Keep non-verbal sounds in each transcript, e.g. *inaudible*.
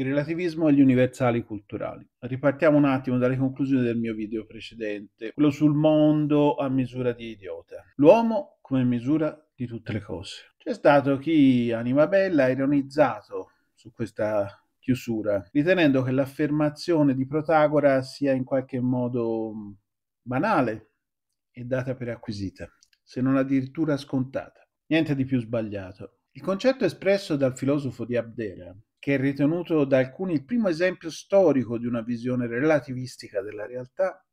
il relativismo e gli universali culturali. Ripartiamo un attimo dalle conclusioni del mio video precedente, quello sul mondo a misura di idiota. L'uomo come misura di tutte le cose. C'è stato chi, anima bella, ha ironizzato su questa chiusura, ritenendo che l'affermazione di Protagora sia in qualche modo mm, banale e data per acquisita, se non addirittura scontata. Niente di più sbagliato. Il concetto espresso dal filosofo di Abdera che è ritenuto da alcuni il primo esempio storico di una visione relativistica della realtà,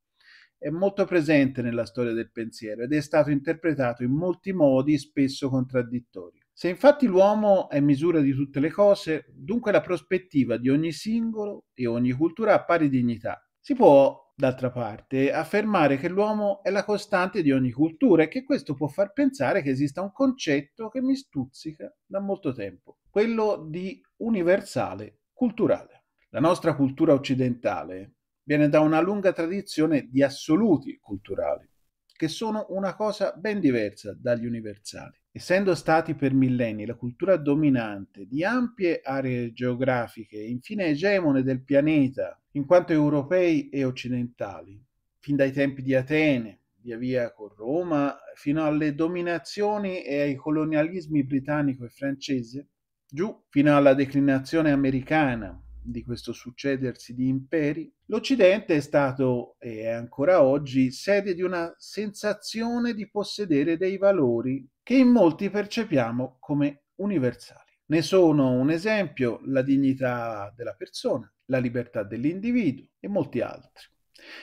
è molto presente nella storia del pensiero ed è stato interpretato in molti modi spesso contraddittori. Se infatti l'uomo è misura di tutte le cose, dunque la prospettiva di ogni singolo e ogni cultura ha pari dignità. Si può, d'altra parte, affermare che l'uomo è la costante di ogni cultura e che questo può far pensare che esista un concetto che mi stuzzica da molto tempo quello di universale culturale. La nostra cultura occidentale viene da una lunga tradizione di assoluti culturali, che sono una cosa ben diversa dagli universali. Essendo stati per millenni la cultura dominante di ampie aree geografiche, infine egemone del pianeta, in quanto europei e occidentali, fin dai tempi di Atene, via via con Roma, fino alle dominazioni e ai colonialismi britannico e francese, Giù fino alla declinazione americana di questo succedersi di imperi, l'Occidente è stato e è ancora oggi sede di una sensazione di possedere dei valori che in molti percepiamo come universali. Ne sono un esempio la dignità della persona, la libertà dell'individuo e molti altri,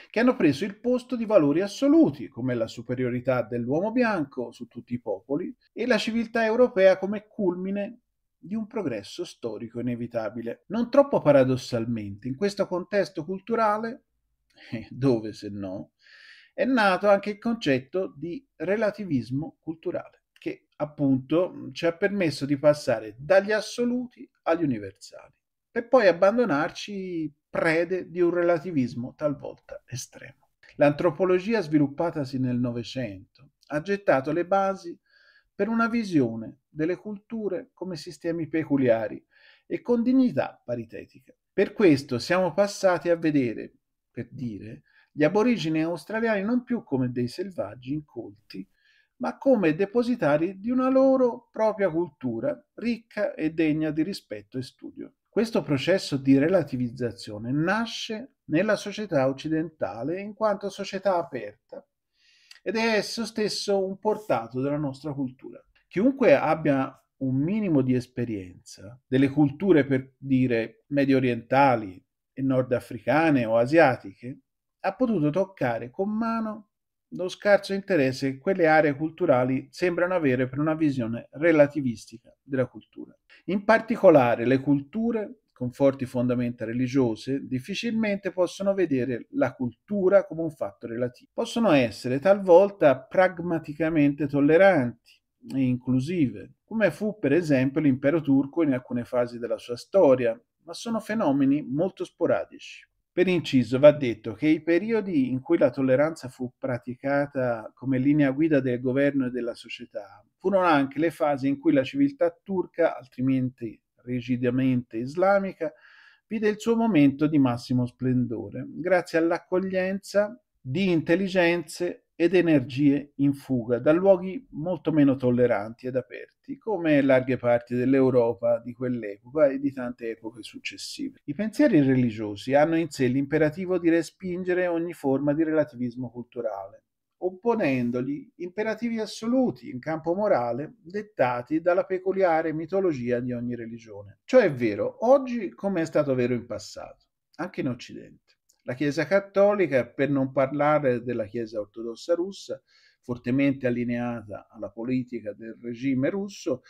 che hanno preso il posto di valori assoluti come la superiorità dell'uomo bianco su tutti i popoli e la civiltà europea come culmine di un progresso storico inevitabile. Non troppo paradossalmente, in questo contesto culturale, *laughs* eh, dove se no, è nato anche il concetto di relativismo culturale, che appunto ci ha permesso di passare dagli assoluti agli universali e poi abbandonarci prede di un relativismo talvolta estremo. L'antropologia sviluppatasi nel Novecento ha gettato le basi per una visione delle culture come sistemi peculiari e con dignità paritetica. Per questo siamo passati a vedere, per dire, gli aborigeni australiani non più come dei selvaggi incolti, ma come depositari di una loro propria cultura ricca e degna di rispetto e studio. Questo processo di relativizzazione nasce nella società occidentale in quanto società aperta, ed è esso stesso un portato della nostra cultura. Chiunque abbia un minimo di esperienza delle culture, per dire, medio orientali e nordafricane o asiatiche, ha potuto toccare con mano lo scarso interesse che quelle aree culturali sembrano avere per una visione relativistica della cultura. In particolare le culture con forti fondamenta religiose, difficilmente possono vedere la cultura come un fatto relativo. Possono essere talvolta pragmaticamente tolleranti e inclusive, come fu per esempio l'impero turco in alcune fasi della sua storia, ma sono fenomeni molto sporadici. Per inciso va detto che i periodi in cui la tolleranza fu praticata come linea guida del governo e della società furono anche le fasi in cui la civiltà turca, altrimenti rigidamente islamica, vide il suo momento di massimo splendore, grazie all'accoglienza di intelligenze ed energie in fuga da luoghi molto meno tolleranti ed aperti, come larghe parti dell'Europa di quell'epoca e di tante epoche successive. I pensieri religiosi hanno in sé l'imperativo di respingere ogni forma di relativismo culturale opponendogli imperativi assoluti in campo morale dettati dalla peculiare mitologia di ogni religione. Ciò è vero oggi come è stato vero in passato, anche in Occidente. La Chiesa cattolica, per non parlare della Chiesa ortodossa russa, fortemente allineata alla politica del regime russo,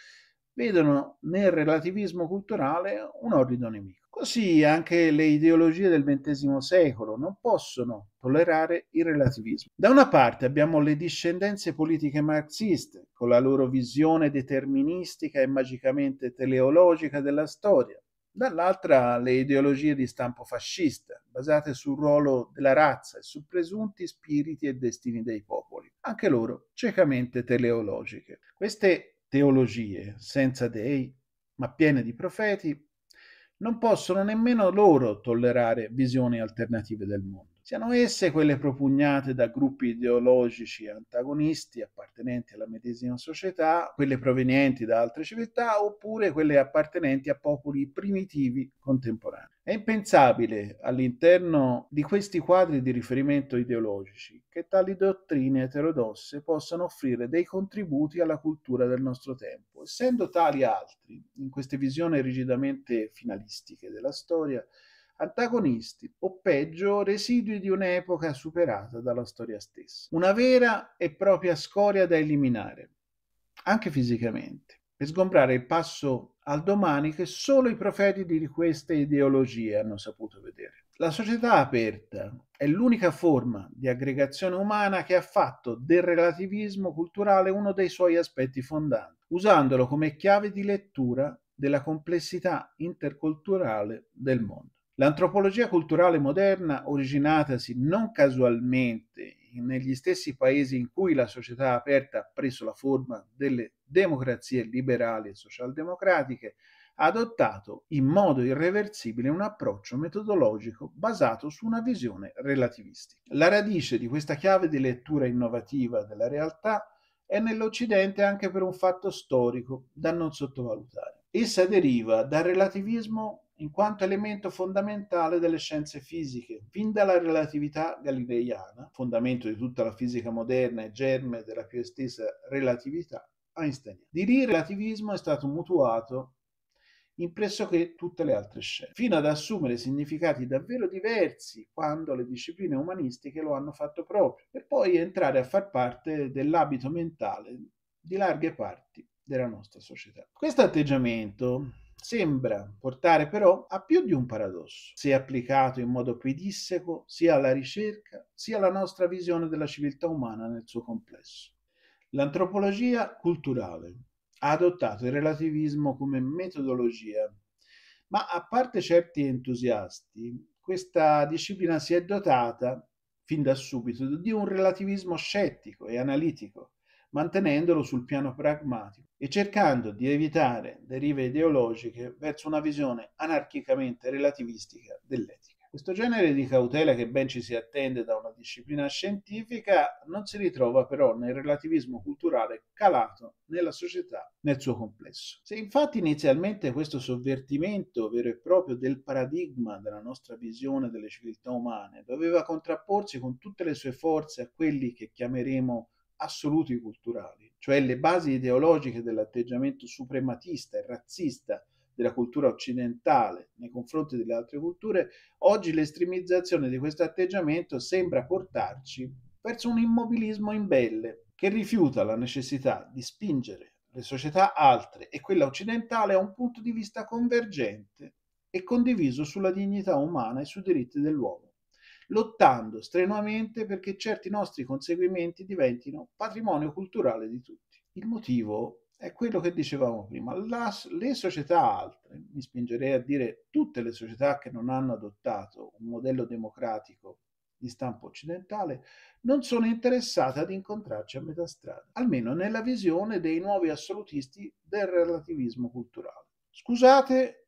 vedono nel relativismo culturale un orrido nemico. Così anche le ideologie del XX secolo non possono tollerare il relativismo. Da una parte abbiamo le discendenze politiche marxiste, con la loro visione deterministica e magicamente teleologica della storia, dall'altra le ideologie di stampo fascista, basate sul ruolo della razza e su presunti spiriti e destini dei popoli, anche loro ciecamente teleologiche. Queste teologie senza dei, ma piene di profeti, non possono nemmeno loro tollerare visioni alternative del mondo, siano esse quelle propugnate da gruppi ideologici antagonisti appartenenti alla medesima società, quelle provenienti da altre civiltà oppure quelle appartenenti a popoli primitivi contemporanei. È impensabile all'interno di questi quadri di riferimento ideologici che tali dottrine eterodosse possano offrire dei contributi alla cultura del nostro tempo. Essendo tali altri, in queste visioni rigidamente finalistiche della storia, antagonisti o peggio residui di un'epoca superata dalla storia stessa. Una vera e propria scoria da eliminare, anche fisicamente e sgombrare il passo al domani che solo i profeti di queste ideologie hanno saputo vedere. La società aperta è l'unica forma di aggregazione umana che ha fatto del relativismo culturale uno dei suoi aspetti fondanti, usandolo come chiave di lettura della complessità interculturale del mondo. L'antropologia culturale moderna, originatasi non casualmente negli stessi paesi in cui la società aperta ha preso la forma delle democrazie liberali e socialdemocratiche, ha adottato in modo irreversibile un approccio metodologico basato su una visione relativistica. La radice di questa chiave di lettura innovativa della realtà è nell'Occidente anche per un fatto storico da non sottovalutare. Essa deriva dal relativismo in quanto elemento fondamentale delle scienze fisiche, fin dalla relatività galileiana, fondamento di tutta la fisica moderna e germe della più estesa relatività, einsteiniana. Di lì il relativismo è stato mutuato in pressoché tutte le altre scelte, fino ad assumere significati davvero diversi quando le discipline umanistiche lo hanno fatto proprio, per poi entrare a far parte dell'abito mentale di larghe parti della nostra società. Questo atteggiamento sembra portare però a più di un paradosso, se applicato in modo pedisseco sia alla ricerca sia alla nostra visione della civiltà umana nel suo complesso. L'antropologia culturale ha adottato il relativismo come metodologia, ma a parte certi entusiasti, questa disciplina si è dotata fin da subito di un relativismo scettico e analitico, mantenendolo sul piano pragmatico e cercando di evitare derive ideologiche verso una visione anarchicamente relativistica dell'etica. Questo genere di cautela che ben ci si attende da una disciplina scientifica non si ritrova però nel relativismo culturale calato nella società nel suo complesso. Se infatti inizialmente questo sovvertimento vero e proprio del paradigma della nostra visione delle civiltà umane doveva contrapporsi con tutte le sue forze a quelli che chiameremo assoluti culturali, cioè le basi ideologiche dell'atteggiamento suprematista e razzista della cultura occidentale nei confronti delle altre culture, oggi l'estremizzazione di questo atteggiamento sembra portarci verso un immobilismo imbelle che rifiuta la necessità di spingere le società altre e quella occidentale a un punto di vista convergente e condiviso sulla dignità umana e sui diritti dell'uomo, lottando strenuamente perché certi nostri conseguimenti diventino patrimonio culturale di tutti. Il motivo è quello che dicevamo prima, la, le società altre, mi spingerei a dire tutte le società che non hanno adottato un modello democratico di stampo occidentale, non sono interessate ad incontrarci a metà strada, almeno nella visione dei nuovi assolutisti del relativismo culturale. Scusate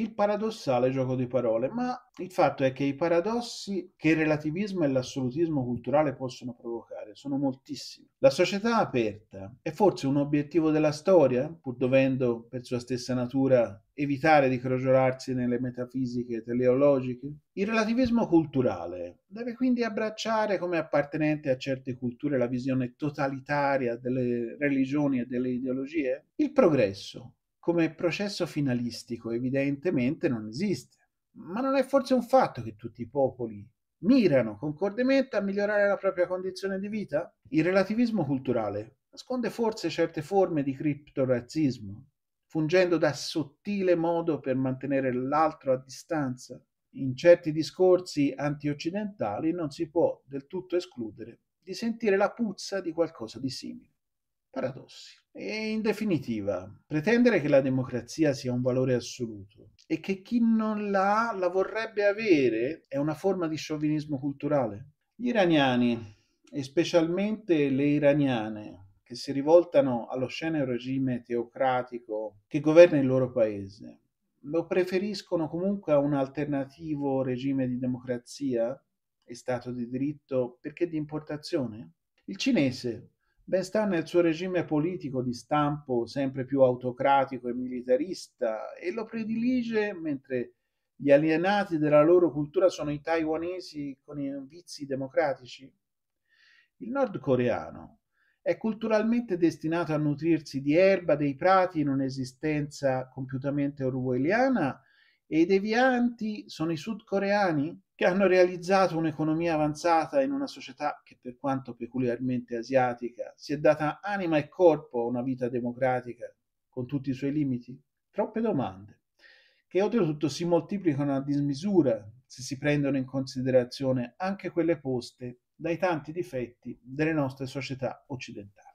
il paradossale gioco di parole, ma il fatto è che i paradossi che il relativismo e l'assolutismo culturale possono provocare sono moltissimi. La società aperta è forse un obiettivo della storia, pur dovendo per sua stessa natura evitare di crogiolarsi nelle metafisiche teleologiche? Il relativismo culturale deve quindi abbracciare come appartenente a certe culture la visione totalitaria delle religioni e delle ideologie? Il progresso come processo finalistico evidentemente non esiste. Ma non è forse un fatto che tutti i popoli mirano concordemente a migliorare la propria condizione di vita? Il relativismo culturale nasconde forse certe forme di criptorazzismo, fungendo da sottile modo per mantenere l'altro a distanza. In certi discorsi antioccidentali non si può del tutto escludere di sentire la puzza di qualcosa di simile paradossi. E in definitiva, pretendere che la democrazia sia un valore assoluto e che chi non l'ha la vorrebbe avere è una forma di sciovinismo culturale. Gli iraniani, e specialmente le iraniane, che si rivoltano allo sceno regime teocratico che governa il loro paese, lo preferiscono comunque a un alternativo regime di democrazia e Stato di diritto perché di importazione? Il cinese, ben sta nel suo regime politico di stampo sempre più autocratico e militarista e lo predilige mentre gli alienati della loro cultura sono i taiwanesi con i vizi democratici? Il nordcoreano è culturalmente destinato a nutrirsi di erba, dei prati in un'esistenza compiutamente orwelliana e i devianti sono i sudcoreani che hanno realizzato un'economia avanzata in una società che, per quanto peculiarmente asiatica, si è data anima e corpo a una vita democratica con tutti i suoi limiti? Troppe domande, che oltretutto si moltiplicano a dismisura se si prendono in considerazione anche quelle poste dai tanti difetti delle nostre società occidentali.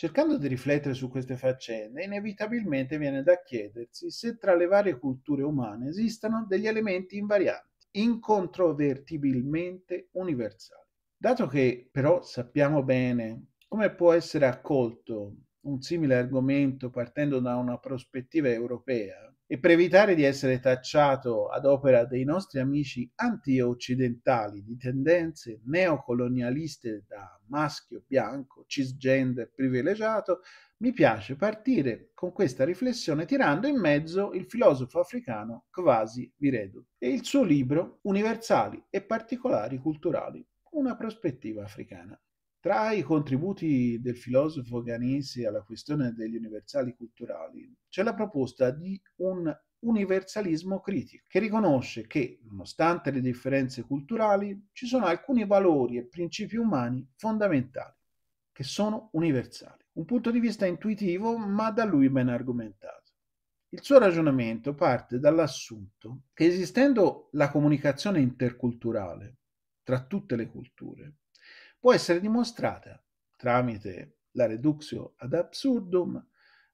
Cercando di riflettere su queste faccende, inevitabilmente viene da chiedersi se tra le varie culture umane esistano degli elementi invarianti, incontrovertibilmente universali. Dato che però sappiamo bene come può essere accolto un simile argomento partendo da una prospettiva europea, e per evitare di essere tacciato ad opera dei nostri amici anti-occidentali di tendenze neocolonialiste da maschio bianco, cisgender privilegiato, mi piace partire con questa riflessione tirando in mezzo il filosofo africano Kwasi Viredu e il suo libro Universali e particolari culturali, una prospettiva africana. Tra i contributi del filosofo ghanese alla questione degli universali culturali c'è la proposta di un universalismo critico, che riconosce che, nonostante le differenze culturali, ci sono alcuni valori e principi umani fondamentali, che sono universali. Un punto di vista intuitivo, ma da lui ben argomentato. Il suo ragionamento parte dall'assunto che esistendo la comunicazione interculturale tra tutte le culture, può essere dimostrata, tramite la reduxio ad absurdum,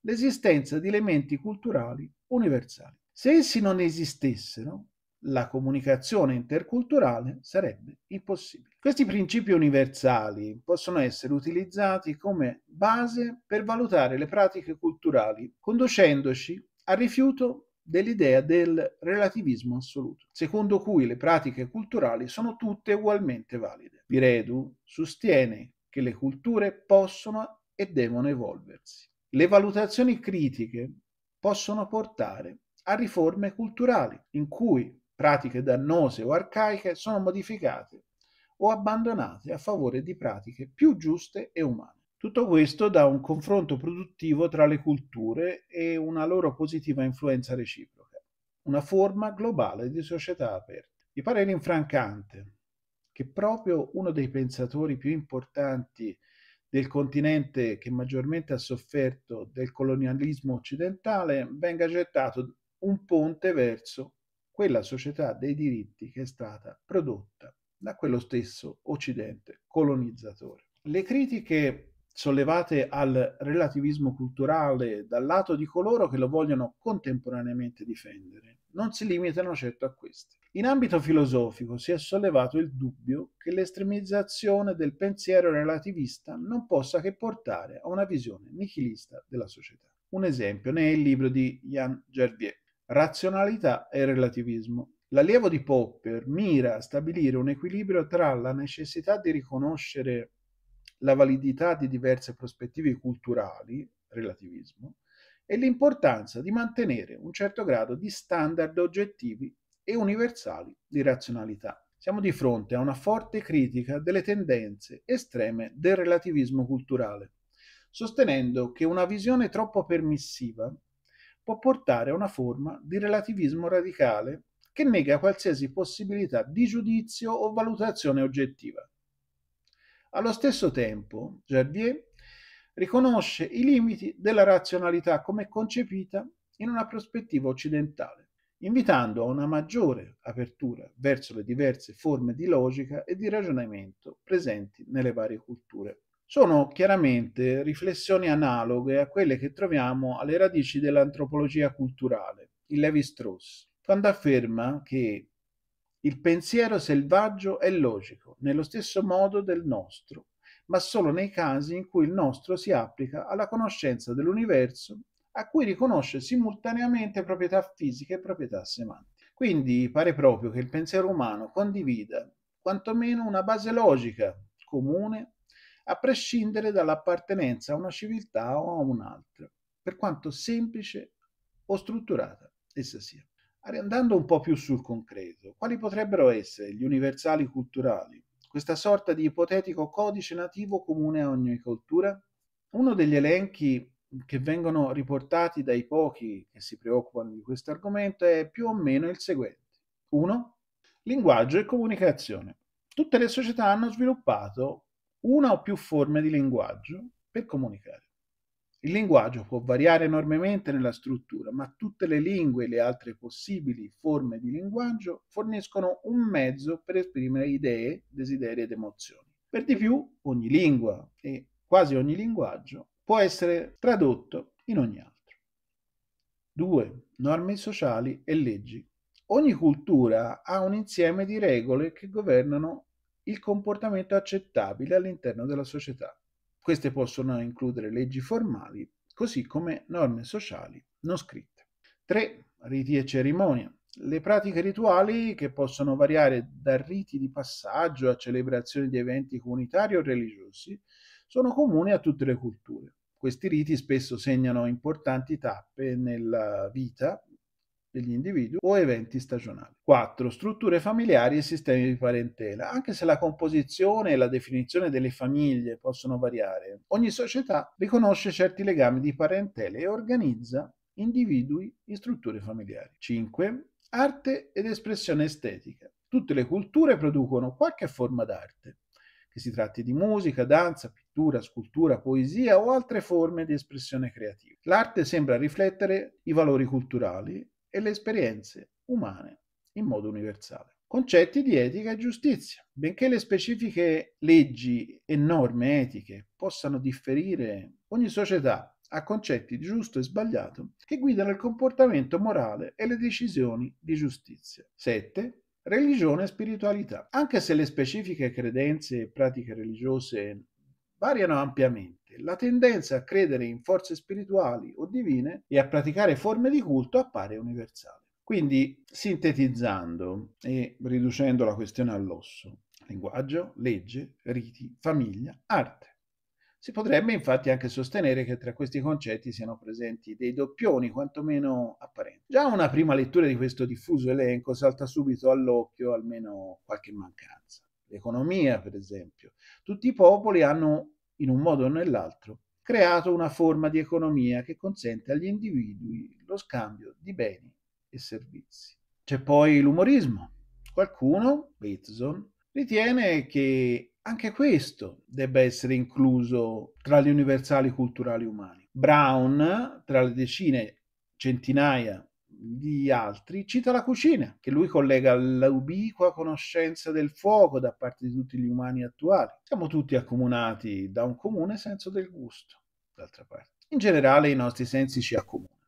l'esistenza di elementi culturali universali. Se essi non esistessero, la comunicazione interculturale sarebbe impossibile. Questi principi universali possono essere utilizzati come base per valutare le pratiche culturali, conducendoci al rifiuto dell'idea del relativismo assoluto, secondo cui le pratiche culturali sono tutte ugualmente valide. Piredu sostiene che le culture possono e devono evolversi. Le valutazioni critiche possono portare a riforme culturali in cui pratiche dannose o arcaiche sono modificate o abbandonate a favore di pratiche più giuste e umane. Tutto questo da un confronto produttivo tra le culture e una loro positiva influenza reciproca, una forma globale di società aperta. Mi pare infrancante che proprio uno dei pensatori più importanti del continente che maggiormente ha sofferto del colonialismo occidentale venga gettato un ponte verso quella società dei diritti che è stata prodotta da quello stesso Occidente colonizzatore. Le critiche sollevate al relativismo culturale dal lato di coloro che lo vogliono contemporaneamente difendere, non si limitano certo a queste. In ambito filosofico si è sollevato il dubbio che l'estremizzazione del pensiero relativista non possa che portare a una visione nichilista della società. Un esempio ne è il libro di Jan Gervier, Razionalità e relativismo. L'allievo di Popper mira a stabilire un equilibrio tra la necessità di riconoscere la validità di diverse prospettive culturali, relativismo, e l'importanza di mantenere un certo grado di standard oggettivi e universali di razionalità. Siamo di fronte a una forte critica delle tendenze estreme del relativismo culturale, sostenendo che una visione troppo permissiva può portare a una forma di relativismo radicale che nega qualsiasi possibilità di giudizio o valutazione oggettiva. Allo stesso tempo, Jardier riconosce i limiti della razionalità come concepita in una prospettiva occidentale, invitando a una maggiore apertura verso le diverse forme di logica e di ragionamento presenti nelle varie culture. Sono chiaramente riflessioni analoghe a quelle che troviamo alle radici dell'antropologia culturale, il Levi-Strauss, quando afferma che il pensiero selvaggio è logico, nello stesso modo del nostro, ma solo nei casi in cui il nostro si applica alla conoscenza dell'universo a cui riconosce simultaneamente proprietà fisiche e proprietà semantiche. Quindi pare proprio che il pensiero umano condivida quantomeno una base logica comune a prescindere dall'appartenenza a una civiltà o a un'altra, per quanto semplice o strutturata essa sia. Andando un po' più sul concreto, quali potrebbero essere gli universali culturali, questa sorta di ipotetico codice nativo comune a ogni cultura? Uno degli elenchi che vengono riportati dai pochi che si preoccupano di questo argomento è più o meno il seguente. 1. Linguaggio e comunicazione. Tutte le società hanno sviluppato una o più forme di linguaggio per comunicare. Il linguaggio può variare enormemente nella struttura, ma tutte le lingue e le altre possibili forme di linguaggio forniscono un mezzo per esprimere idee, desideri ed emozioni. Per di più, ogni lingua e quasi ogni linguaggio può essere tradotto in ogni altro. 2. Norme sociali e leggi. Ogni cultura ha un insieme di regole che governano il comportamento accettabile all'interno della società. Queste possono includere leggi formali, così come norme sociali non scritte. 3. Riti e cerimonie. Le pratiche rituali che possono variare da riti di passaggio a celebrazioni di eventi comunitari o religiosi sono comuni a tutte le culture. Questi riti spesso segnano importanti tappe nella vita degli individui o eventi stagionali. 4. Strutture familiari e sistemi di parentela. Anche se la composizione e la definizione delle famiglie possono variare, ogni società riconosce certi legami di parentela e organizza individui in strutture familiari. 5. Arte ed espressione estetica. Tutte le culture producono qualche forma d'arte, che si tratti di musica, danza, pittura, scultura, poesia o altre forme di espressione creativa. L'arte sembra riflettere i valori culturali e le esperienze umane in modo universale. Concetti di etica e giustizia. Benché le specifiche leggi e norme etiche possano differire, ogni società ha concetti di giusto e sbagliato che guidano il comportamento morale e le decisioni di giustizia. 7. Religione e spiritualità. Anche se le specifiche credenze e pratiche religiose variano ampiamente, mente, la tendenza a credere in forze spirituali o divine e a praticare forme di culto appare universale. Quindi, sintetizzando e riducendo la questione all'osso, linguaggio, legge, riti, famiglia, arte. Si potrebbe infatti anche sostenere che tra questi concetti siano presenti dei doppioni quantomeno apparenti. Già una prima lettura di questo diffuso elenco salta subito all'occhio almeno qualche mancanza. L'economia, per esempio. Tutti i popoli hanno in un modo o nell'altro, creato una forma di economia che consente agli individui lo scambio di beni e servizi. C'è poi l'umorismo. Qualcuno, Bateson, ritiene che anche questo debba essere incluso tra gli universali culturali umani. Brown, tra le decine, centinaia di altri cita la cucina, che lui collega all'ubiqua conoscenza del fuoco da parte di tutti gli umani attuali. Siamo tutti accomunati da un comune senso del gusto, d'altra parte. In generale i nostri sensi ci accomunano,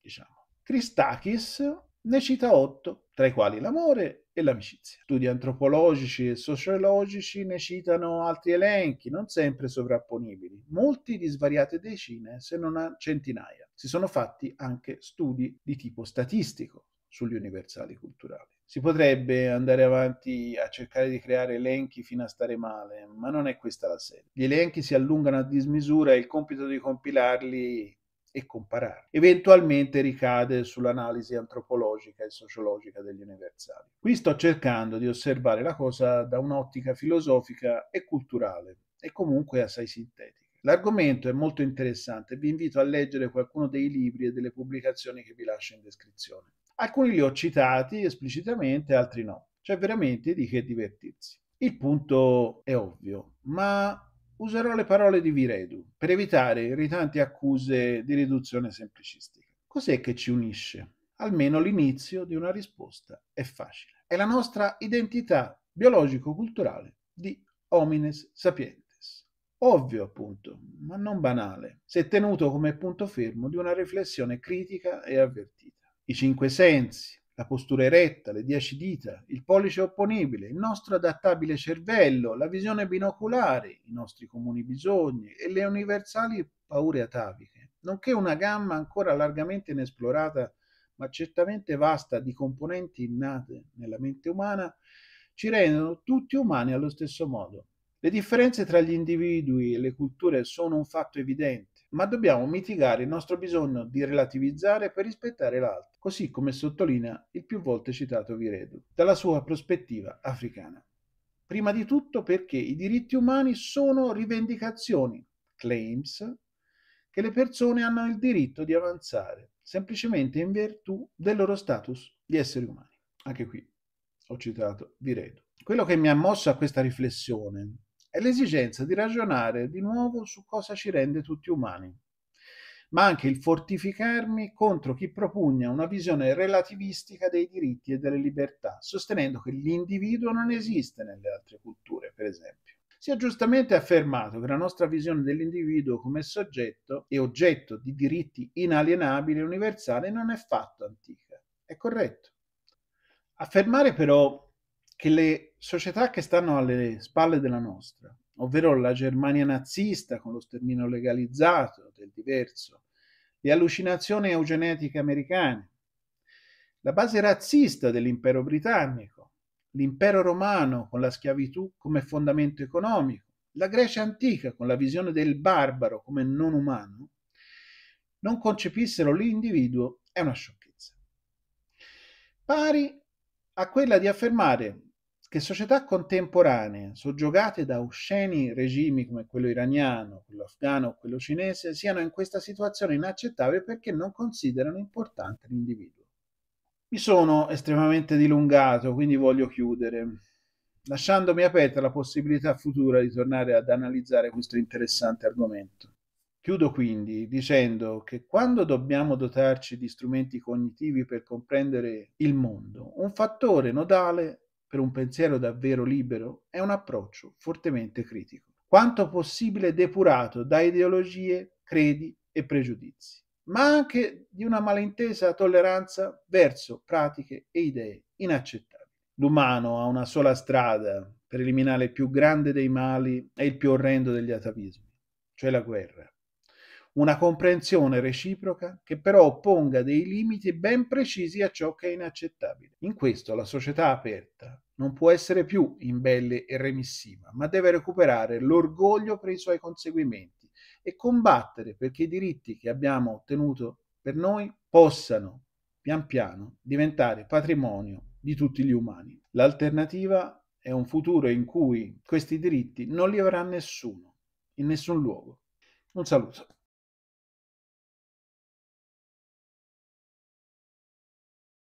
diciamo. Christakis ne cita otto, tra i quali l'amore e l'amicizia. Studi antropologici e sociologici ne citano altri elenchi, non sempre sovrapponibili, molti di svariate decine, se non a centinaia. Si sono fatti anche studi di tipo statistico sugli universali culturali. Si potrebbe andare avanti a cercare di creare elenchi fino a stare male, ma non è questa la sede. Gli elenchi si allungano a dismisura e il compito di compilarli e comparare. Eventualmente ricade sull'analisi antropologica e sociologica degli universali. Qui sto cercando di osservare la cosa da un'ottica filosofica e culturale e comunque assai sintetica. L'argomento è molto interessante e vi invito a leggere qualcuno dei libri e delle pubblicazioni che vi lascio in descrizione. Alcuni li ho citati esplicitamente, altri no. C'è veramente di che divertirsi. Il punto è ovvio, ma userò le parole di Viredu per evitare irritanti accuse di riduzione semplicistica. Cos'è che ci unisce? Almeno l'inizio di una risposta è facile. È la nostra identità biologico-culturale di homines sapientes. Ovvio, appunto, ma non banale, se tenuto come punto fermo di una riflessione critica e avvertita. I cinque sensi, la postura eretta, le dieci dita, il pollice opponibile, il nostro adattabile cervello, la visione binoculare, i nostri comuni bisogni e le universali paure ataviche, nonché una gamma ancora largamente inesplorata ma certamente vasta di componenti innate nella mente umana, ci rendono tutti umani allo stesso modo. Le differenze tra gli individui e le culture sono un fatto evidente, ma dobbiamo mitigare il nostro bisogno di relativizzare per rispettare l'altro, così come sottolinea il più volte citato Viredu, dalla sua prospettiva africana. Prima di tutto perché i diritti umani sono rivendicazioni, claims, che le persone hanno il diritto di avanzare, semplicemente in virtù del loro status di esseri umani. Anche qui ho citato Viredu. Quello che mi ha mosso a questa riflessione è l'esigenza di ragionare di nuovo su cosa ci rende tutti umani, ma anche il fortificarmi contro chi propugna una visione relativistica dei diritti e delle libertà, sostenendo che l'individuo non esiste nelle altre culture, per esempio. Si è giustamente affermato che la nostra visione dell'individuo come soggetto e oggetto di diritti inalienabili e universali non è affatto antica. È corretto. Affermare però che le società che stanno alle spalle della nostra, ovvero la Germania nazista con lo sterminio legalizzato del diverso, le allucinazioni eugenetiche americane, la base razzista dell'impero britannico, l'impero romano con la schiavitù come fondamento economico, la Grecia antica con la visione del barbaro come non umano, non concepissero l'individuo è una sciocchezza. Pari a quella di affermare che società contemporanee, soggiogate da osceni regimi come quello iraniano, quello afghano o quello cinese, siano in questa situazione inaccettabile perché non considerano importante l'individuo. Mi sono estremamente dilungato, quindi voglio chiudere, lasciandomi aperta la possibilità futura di tornare ad analizzare questo interessante argomento. Chiudo quindi dicendo che quando dobbiamo dotarci di strumenti cognitivi per comprendere il mondo, un fattore nodale per un pensiero davvero libero è un approccio fortemente critico, quanto possibile depurato da ideologie, credi e pregiudizi, ma anche di una malintesa tolleranza verso pratiche e idee inaccettabili. L'umano ha una sola strada per eliminare il più grande dei mali e il più orrendo degli atavismi, cioè la guerra una comprensione reciproca che però opponga dei limiti ben precisi a ciò che è inaccettabile. In questo la società aperta non può essere più imbelle e remissiva, ma deve recuperare l'orgoglio per i suoi conseguimenti e combattere perché i diritti che abbiamo ottenuto per noi possano pian piano diventare patrimonio di tutti gli umani. L'alternativa è un futuro in cui questi diritti non li avrà nessuno, in nessun luogo. Un saluto.